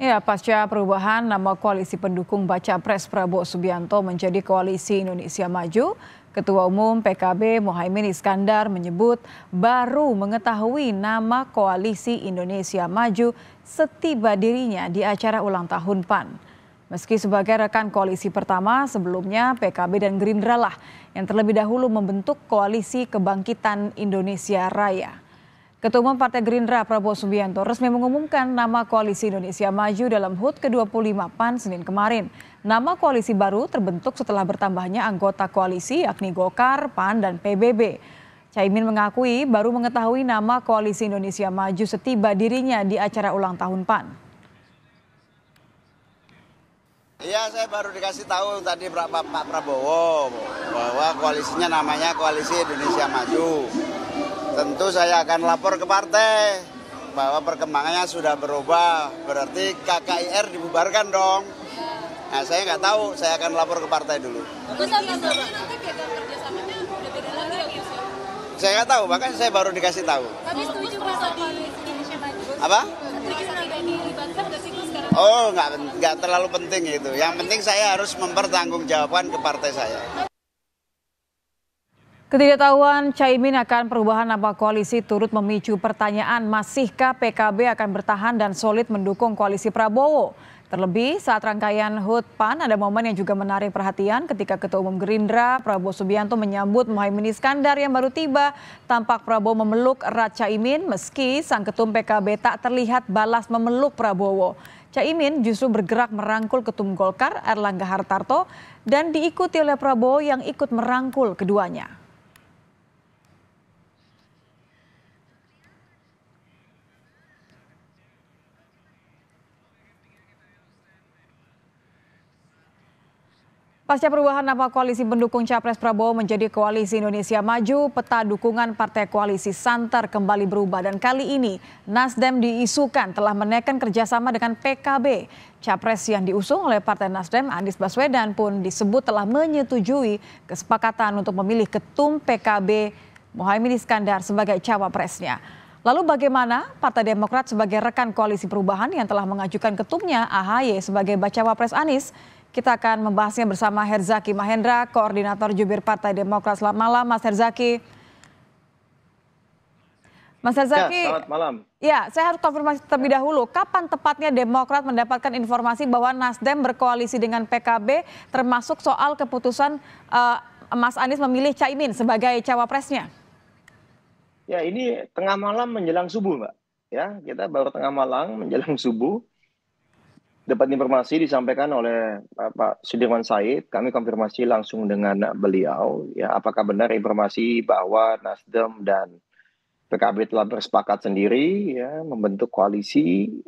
Ya, pasca perubahan nama koalisi pendukung Baca Pres Prabowo Subianto menjadi Koalisi Indonesia Maju, Ketua Umum PKB Mohaimin Iskandar menyebut baru mengetahui nama Koalisi Indonesia Maju setiba dirinya di acara ulang tahun PAN. Meski sebagai rekan koalisi pertama, sebelumnya PKB dan Gerindra lah yang terlebih dahulu membentuk Koalisi Kebangkitan Indonesia Raya. Ketua Umum Partai Gerindra Prabowo Subianto resmi mengumumkan nama Koalisi Indonesia Maju dalam HUT ke-25 PAN Senin kemarin. Nama koalisi baru terbentuk setelah bertambahnya anggota koalisi yakni Golkar, PAN, dan PBB. Caimin mengakui baru mengetahui nama Koalisi Indonesia Maju setiba dirinya di acara ulang tahun PAN. Iya, saya baru dikasih tahu tadi Pak Prabowo bahwa koalisinya namanya Koalisi Indonesia Maju. Tentu saya akan lapor ke partai bahwa perkembangannya sudah berubah, berarti KKIR dibubarkan dong. Nah, saya nggak tahu, saya akan lapor ke partai dulu. Saya nggak tahu, bahkan saya baru dikasih tahu. Tapi setuju Pak Apa? Oh, nggak nggak terlalu penting itu. Yang penting saya harus mempertanggungjawabkan ke partai saya. Ketidaktahuan Caimin akan perubahan nama koalisi turut memicu pertanyaan masihkah PKB akan bertahan dan solid mendukung koalisi Prabowo. Terlebih saat rangkaian HUT PAN ada momen yang juga menarik perhatian ketika Ketua Umum Gerindra Prabowo Subianto menyambut Muhaimin Iskandar yang baru tiba. Tampak Prabowo memeluk Rat Caimin meski sang ketum PKB tak terlihat balas memeluk Prabowo. Caimin justru bergerak merangkul ketum Golkar Erlangga Hartarto dan diikuti oleh Prabowo yang ikut merangkul keduanya. Pasca perubahan nama koalisi pendukung Capres Prabowo menjadi Koalisi Indonesia Maju, peta dukungan Partai Koalisi Santer kembali berubah. Dan kali ini Nasdem diisukan telah menaikkan kerjasama dengan PKB. Capres yang diusung oleh Partai Nasdem, Anies Baswedan pun disebut telah menyetujui kesepakatan untuk memilih Ketum PKB Mohaimin Iskandar sebagai cawapresnya. Lalu bagaimana Partai Demokrat sebagai rekan koalisi perubahan yang telah mengajukan ketumnya AHY sebagai bacawapres Anies kita akan membahasnya bersama Herzaki Mahendra, Koordinator Jubir Partai Demokrat. Selamat malam, Mas Herzaki. Mas ya, Herzaki, ya, selamat malam. Ya, saya harus konfirmasi terlebih ya. dahulu. Kapan tepatnya Demokrat mendapatkan informasi bahwa Nasdem berkoalisi dengan PKB, termasuk soal keputusan uh, Mas Anies memilih Caimin sebagai cawapresnya? Ya, ini tengah malam menjelang subuh, Mbak. Ya, kita baru tengah malam menjelang subuh dapat informasi disampaikan oleh eh, Pak Sudirman Said, kami konfirmasi langsung dengan beliau ya apakah benar informasi bahwa Nasdem dan PKB telah bersepakat sendiri ya membentuk koalisi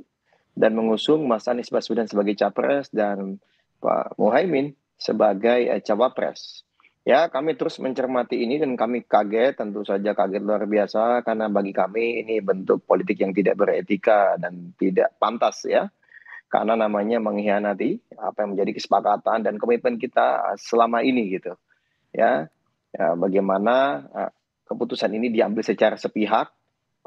dan mengusung Mas Anies Baswedan sebagai capres dan Pak Muhaimin sebagai eh, cawapres. Ya, kami terus mencermati ini dan kami kaget, tentu saja kaget luar biasa karena bagi kami ini bentuk politik yang tidak beretika dan tidak pantas ya karena namanya mengkhianati apa yang menjadi kesepakatan dan komitmen kita uh, selama ini gitu. Ya, ya bagaimana uh, keputusan ini diambil secara sepihak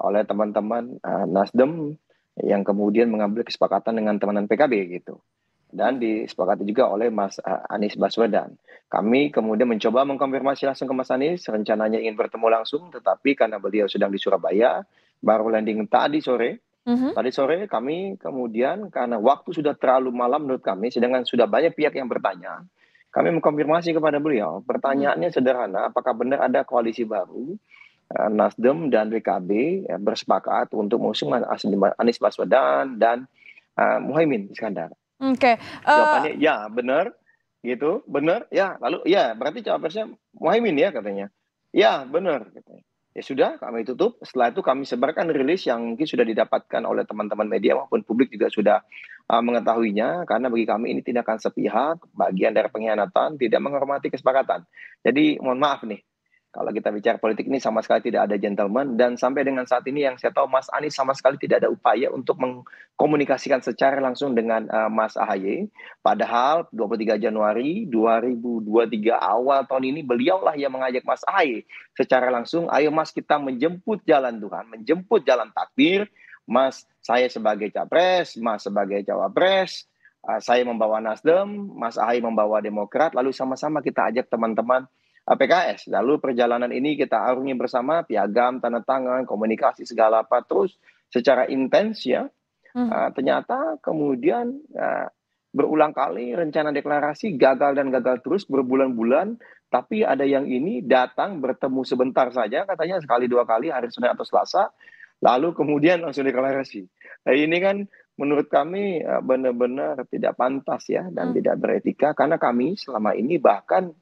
oleh teman-teman uh, Nasdem yang kemudian mengambil kesepakatan dengan teman-teman PKB gitu dan disepakati juga oleh Mas uh, Anies Baswedan. Kami kemudian mencoba mengkonfirmasi langsung ke Mas Anies, rencananya ingin bertemu langsung, tetapi karena beliau sedang di Surabaya, baru landing tadi sore, Mm-hmm. Tadi sore kami kemudian karena waktu sudah terlalu malam menurut kami, sedangkan sudah banyak pihak yang bertanya, kami mengkonfirmasi kepada beliau. Pertanyaannya mm-hmm. sederhana, apakah benar ada koalisi baru eh, Nasdem dan PKB eh, bersepakat untuk mengusung Anies Baswedan dan uh, eh, Muhaimin Iskandar? Oke. Okay. Uh... Jawabannya ya benar, gitu benar ya. Lalu ya berarti cawapresnya Muhaimin ya katanya. Ya benar. Katanya. Ya sudah, kami tutup. Setelah itu kami sebarkan rilis yang mungkin sudah didapatkan oleh teman-teman media maupun publik juga sudah uh, mengetahuinya. Karena bagi kami ini tindakan sepihak, bagian dari pengkhianatan, tidak menghormati kesepakatan. Jadi mohon maaf nih, kalau kita bicara politik ini sama sekali tidak ada gentleman dan sampai dengan saat ini yang saya tahu Mas Anies sama sekali tidak ada upaya untuk mengkomunikasikan secara langsung dengan uh, Mas Ahaye. Padahal 23 Januari 2023 awal tahun ini beliaulah yang mengajak Mas Ahaye secara langsung, ayo Mas kita menjemput jalan Tuhan, menjemput jalan takdir. Mas, saya sebagai capres, Mas sebagai cawapres, eh, saya membawa Nasdem, Mas Ahaye membawa Demokrat, lalu sama-sama kita ajak teman-teman PKS. Lalu perjalanan ini kita arungi bersama, piagam, tanda tangan, komunikasi segala apa terus secara intens ya. Hmm. Uh, ternyata kemudian uh, berulang kali rencana deklarasi gagal dan gagal terus berbulan-bulan tapi ada yang ini datang bertemu sebentar saja katanya sekali dua kali hari Senin atau Selasa lalu kemudian langsung deklarasi nah, ini kan menurut kami ah, benar-benar tidak pantas ya dan hmm. tidak beretika karena kami selama ini bahkan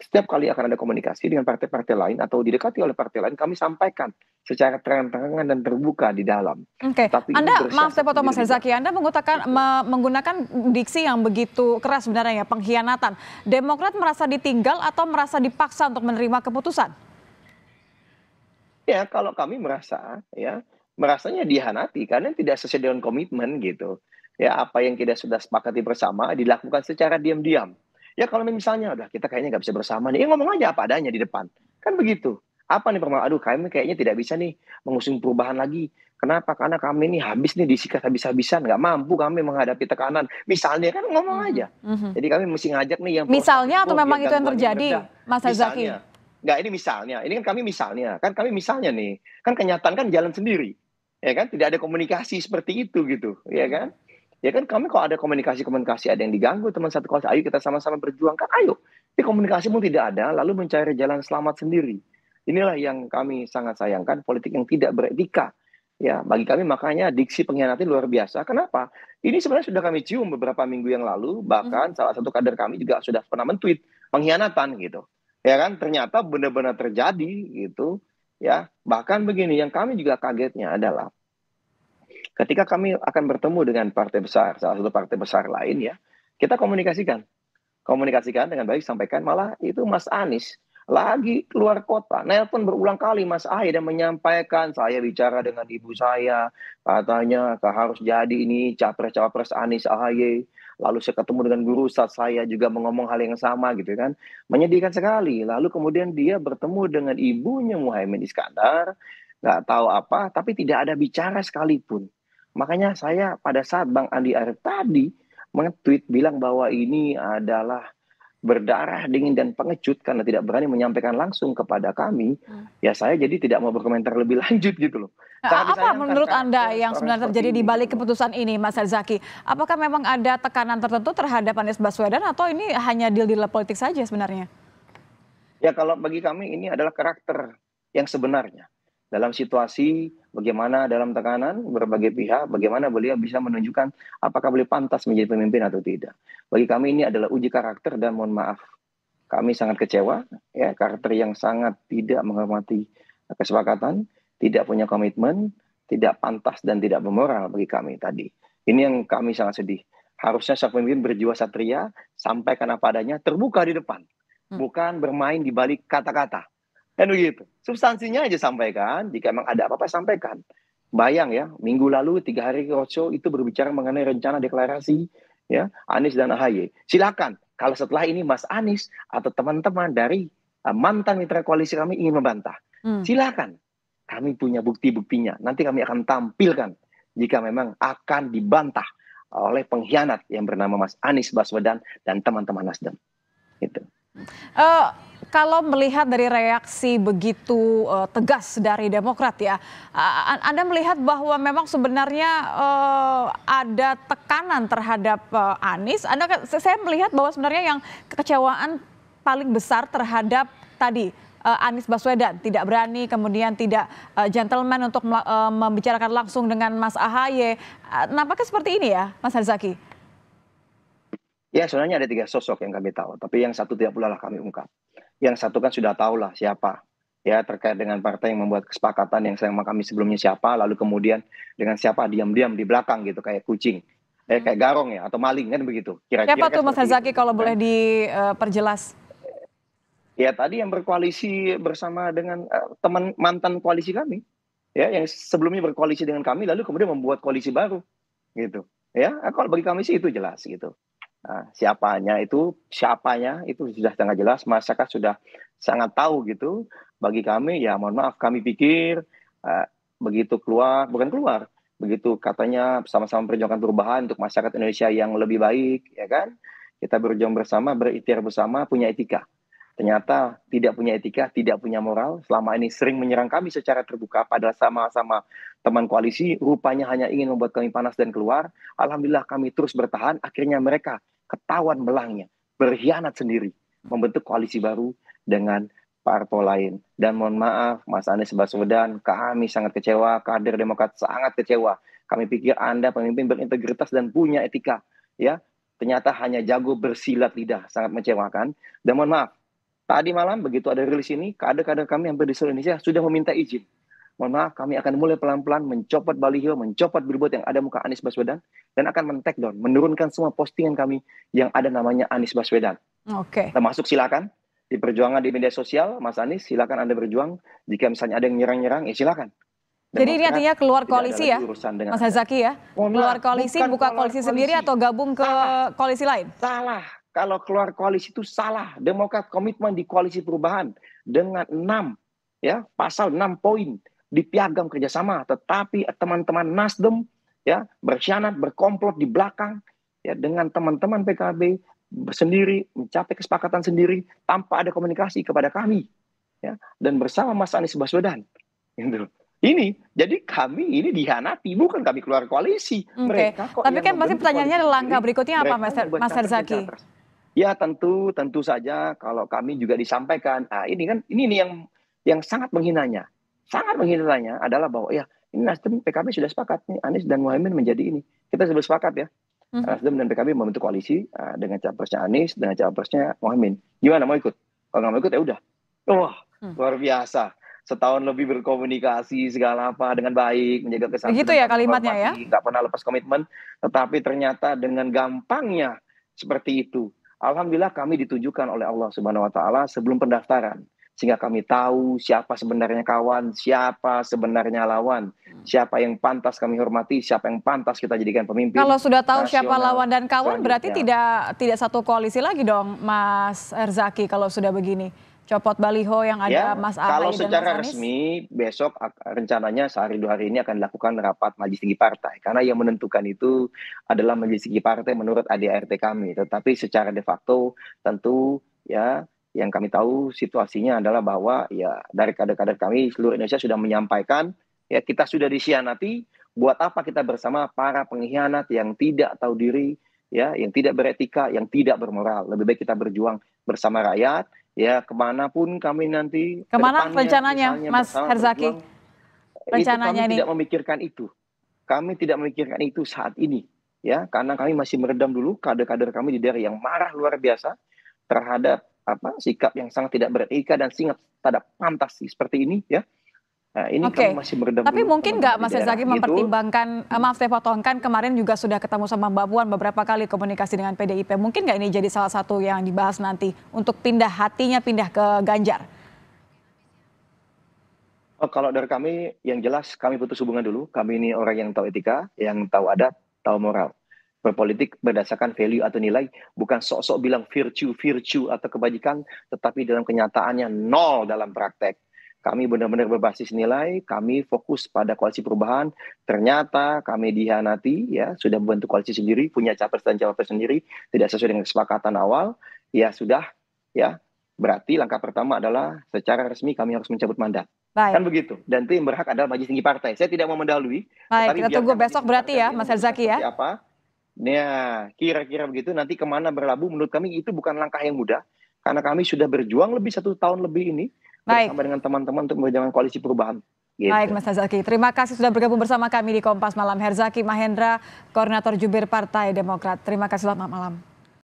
setiap kali akan ada komunikasi dengan partai-partai lain atau didekati oleh partai lain, kami sampaikan secara terang-terangan dan terbuka di dalam. Oke, okay. Anda maaf saya potong Mas Hezaki, Anda menggunakan, me menggunakan diksi yang begitu keras sebenarnya ya, pengkhianatan. Demokrat merasa ditinggal atau merasa dipaksa untuk menerima keputusan? Ya, kalau kami merasa ya, merasanya dihanati karena tidak sesuai dengan komitmen gitu. Ya, apa yang kita sudah sepakati bersama dilakukan secara diam-diam Ya kalau misalnya udah kita kayaknya nggak bisa bersama nih, ya ngomong aja apa adanya di depan. Kan begitu. Apa nih permasalahan? Aduh kami kayaknya tidak bisa nih mengusung perubahan lagi. Kenapa? Karena kami ini habis nih disikat habis-habisan, nggak mampu kami menghadapi tekanan. Misalnya kan ngomong hmm. aja. Mm-hmm. Jadi kami mesti ngajak nih yang misalnya atau memang itu yang terjadi, Mas Azaki? Enggak, ini misalnya. Ini kan kami misalnya, kan kami misalnya nih, kan kenyataan kan jalan sendiri, ya kan? Tidak ada komunikasi seperti itu gitu, ya kan? Ya kan kami kalau ada komunikasi-komunikasi ada yang diganggu teman satu kelas, ayo kita sama-sama berjuang kan ayo. Tapi komunikasi pun tidak ada, lalu mencari jalan selamat sendiri. Inilah yang kami sangat sayangkan politik yang tidak beretika. Ya, bagi kami makanya diksi pengkhianatan luar biasa. Kenapa? Ini sebenarnya sudah kami cium beberapa minggu yang lalu, bahkan hmm. salah satu kader kami juga sudah pernah mentweet pengkhianatan gitu. Ya kan, ternyata benar-benar terjadi gitu. Ya, bahkan begini yang kami juga kagetnya adalah ketika kami akan bertemu dengan partai besar, salah satu partai besar lain ya, kita komunikasikan. Komunikasikan dengan baik, sampaikan. Malah itu Mas Anies lagi keluar kota. Nelpon berulang kali Mas Ahy dan menyampaikan, saya bicara dengan ibu saya, katanya harus jadi ini capres-capres Anies Ahy. Lalu saya ketemu dengan guru saat saya juga mengomong hal yang sama gitu kan. Menyedihkan sekali. Lalu kemudian dia bertemu dengan ibunya muhaymin Iskandar, nggak tahu apa, tapi tidak ada bicara sekalipun. Makanya saya pada saat Bang Andi Arief tadi mengetweet bilang bahwa ini adalah berdarah dingin dan pengecut karena tidak berani menyampaikan langsung kepada kami, hmm. ya saya jadi tidak mau berkomentar lebih lanjut gitu loh. Nah, apa menurut Anda yang sebenarnya terjadi di balik keputusan ini, Mas Herzaki? Apakah memang ada tekanan tertentu terhadap Anies Baswedan atau ini hanya deal-deal politik saja sebenarnya? Ya kalau bagi kami ini adalah karakter yang sebenarnya dalam situasi bagaimana dalam tekanan berbagai pihak, bagaimana beliau bisa menunjukkan apakah beliau pantas menjadi pemimpin atau tidak. Bagi kami ini adalah uji karakter dan mohon maaf kami sangat kecewa ya karakter yang sangat tidak menghormati kesepakatan, tidak punya komitmen, tidak pantas dan tidak bermoral bagi kami tadi. Ini yang kami sangat sedih. Harusnya sang pemimpin berjiwa satria, sampaikan apa adanya, terbuka di depan, hmm. bukan bermain di balik kata-kata Kan begitu. Substansinya aja sampaikan, jika memang ada apa-apa sampaikan. Bayang ya, minggu lalu tiga hari roadshow itu berbicara mengenai rencana deklarasi ya Anies dan AHY. Silakan kalau setelah ini Mas Anies atau teman-teman dari uh, mantan mitra koalisi kami ingin membantah. Hmm. Silakan. Kami punya bukti-buktinya. Nanti kami akan tampilkan jika memang akan dibantah oleh pengkhianat yang bernama Mas Anies Baswedan dan teman-teman Nasdem. Gitu. Uh, kalau melihat dari reaksi begitu uh, tegas dari Demokrat ya, uh, Anda melihat bahwa memang sebenarnya uh, ada tekanan terhadap uh, Anies. Anda saya melihat bahwa sebenarnya yang kekecewaan paling besar terhadap tadi uh, Anies Baswedan tidak berani kemudian tidak uh, gentleman untuk uh, membicarakan langsung dengan Mas Ahaye. Uh, nampaknya seperti ini ya, Mas Harzaki. Ya, sebenarnya ada tiga sosok yang kami tahu, tapi yang satu tidak pula lah kami ungkap yang satu kan sudah tahu lah siapa ya terkait dengan partai yang membuat kesepakatan yang sama kami sebelumnya siapa lalu kemudian dengan siapa diam-diam di belakang gitu kayak kucing eh, kayak hmm. garong ya atau maling kan begitu kira-kira siapa kan tuh Mas Hazaki kalau boleh nah. diperjelas eh, ya tadi yang berkoalisi bersama dengan uh, teman mantan koalisi kami ya yang sebelumnya berkoalisi dengan kami lalu kemudian membuat koalisi baru gitu ya kalau bagi kami sih itu jelas gitu Nah, siapanya itu siapanya itu sudah sangat jelas masyarakat sudah sangat tahu gitu bagi kami ya mohon maaf kami pikir uh, begitu keluar bukan keluar begitu katanya sama-sama perjuangkan perubahan untuk masyarakat Indonesia yang lebih baik ya kan kita berjuang bersama berikhtiar bersama punya etika ternyata tidak punya etika tidak punya moral selama ini sering menyerang kami secara terbuka padahal sama-sama teman koalisi rupanya hanya ingin membuat kami panas dan keluar alhamdulillah kami terus bertahan akhirnya mereka ketahuan belangnya, berkhianat sendiri, membentuk koalisi baru dengan parpol lain. Dan mohon maaf, Mas Anies Baswedan, kami sangat kecewa, kader Demokrat sangat kecewa. Kami pikir Anda pemimpin berintegritas dan punya etika, ya. Ternyata hanya jago bersilat lidah, sangat mengecewakan. Dan mohon maaf, tadi malam begitu ada rilis ini, kader-kader kami yang di Indonesia sudah meminta izin mohon maaf kami akan mulai pelan-pelan mencopot baliho, mencopot billboard yang ada muka Anies Baswedan dan akan men down, menurunkan semua postingan kami yang ada namanya Anies Baswedan. Oke. Okay. Termasuk silakan di perjuangan di media sosial, Mas Anies silakan Anda berjuang. Jika misalnya ada yang nyerang-nyerang, ya silakan. Dan Jadi ini artinya keluar koalisi ya, Mas Hazaki ya? Mohon keluar koalisi, buka koalisi, koalisi sendiri atau gabung ke salah. koalisi lain? Salah. Kalau keluar koalisi itu salah. Demokrat komitmen di koalisi perubahan dengan enam ya pasal enam poin di piagam kerjasama, tetapi teman-teman Nasdem ya berkhianat, berkomplot di belakang ya dengan teman-teman PKB sendiri mencapai kesepakatan sendiri tanpa ada komunikasi kepada kami ya dan bersama Mas Anies Baswedan gitu. Ini jadi kami ini dihanati bukan kami keluar koalisi. Okay. Mereka kok Tapi kan masih pertanyaannya langkah berikutnya apa Mas Mas Herzaki? Ya tentu tentu saja kalau kami juga disampaikan. Ah ini kan ini nih yang yang sangat menghinanya sangat menghinanya adalah bahwa ya ini Nasdem PKB sudah sepakat nih Anies dan Muhaimin menjadi ini. Kita sudah sepakat ya. Mm-hmm. Nasdem dan PKB membentuk koalisi uh, dengan capresnya Anies dengan capresnya Muhaimin. Gimana mau ikut? Kalau nggak mau ikut ya udah. Wah, mm. luar biasa. Setahun lebih berkomunikasi segala apa dengan baik, menjaga kesatuan. Begitu ya kalimatnya ya. Nggak pernah lepas komitmen, tetapi ternyata dengan gampangnya seperti itu. Alhamdulillah kami ditujukan oleh Allah Subhanahu wa taala sebelum pendaftaran sehingga kami tahu siapa sebenarnya kawan, siapa sebenarnya lawan, hmm. siapa yang pantas kami hormati, siapa yang pantas kita jadikan pemimpin. Kalau sudah tahu nasional, siapa lawan dan kawan berarti tidak tidak satu koalisi lagi dong Mas Erzaki kalau sudah begini. Copot baliho yang ada ya, Mas Ahaye Kalau secara dan Mas resmi besok rencananya sehari dua hari ini akan dilakukan rapat Majelis Tinggi Partai karena yang menentukan itu adalah Majelis Tinggi Partai menurut ADART kami. Tetapi secara de facto tentu ya yang kami tahu situasinya adalah bahwa ya dari kader-kader kami seluruh Indonesia sudah menyampaikan ya kita sudah disianati buat apa kita bersama para pengkhianat yang tidak tahu diri ya yang tidak beretika yang tidak bermoral lebih baik kita berjuang bersama rakyat ya kemanapun kami nanti kemana rencananya Mas Herzaki rencananya kami ini tidak memikirkan itu kami tidak memikirkan itu saat ini ya karena kami masih meredam dulu kader-kader kami di daerah yang marah luar biasa terhadap apa sikap yang sangat tidak beretika dan singkat tidak pantas seperti ini ya. Nah, ini okay. masih berdebat Tapi mungkin nggak Mas Zaki mempertimbangkan, itu. Eh, maaf saya potongkan, kemarin juga sudah ketemu sama Mbak Puan beberapa kali komunikasi dengan PDIP. Mungkin nggak ini jadi salah satu yang dibahas nanti untuk pindah hatinya pindah ke Ganjar? Oh, kalau dari kami yang jelas kami putus hubungan dulu. Kami ini orang yang tahu etika, yang tahu adat, tahu moral. Berpolitik berdasarkan value atau nilai, bukan sok-sok bilang virtue, virtue atau kebajikan, tetapi dalam kenyataannya nol dalam praktek. Kami benar-benar berbasis nilai, kami fokus pada koalisi perubahan. Ternyata kami dihianati, ya sudah membentuk koalisi sendiri, punya capres dan cawapres sendiri, tidak sesuai dengan kesepakatan awal. Ya sudah, ya berarti langkah pertama adalah secara resmi kami harus mencabut mandat. Baik. Kan begitu. Dan itu yang berhak adalah majelis tinggi partai. Saya tidak mau mendahului. Baik, kita tunggu besok berarti ya, Mas Herzaki ya. Apa? Ya, kira-kira begitu. Nanti kemana berlabuh? Menurut kami itu bukan langkah yang mudah, karena kami sudah berjuang lebih satu tahun lebih ini Baik. bersama dengan teman-teman untuk menjalankan koalisi perubahan. Gitu. Baik, Mas Herzaki. Terima kasih sudah bergabung bersama kami di Kompas Malam. Herzaki Mahendra, Koordinator Jubir Partai Demokrat. Terima kasih, selamat malam.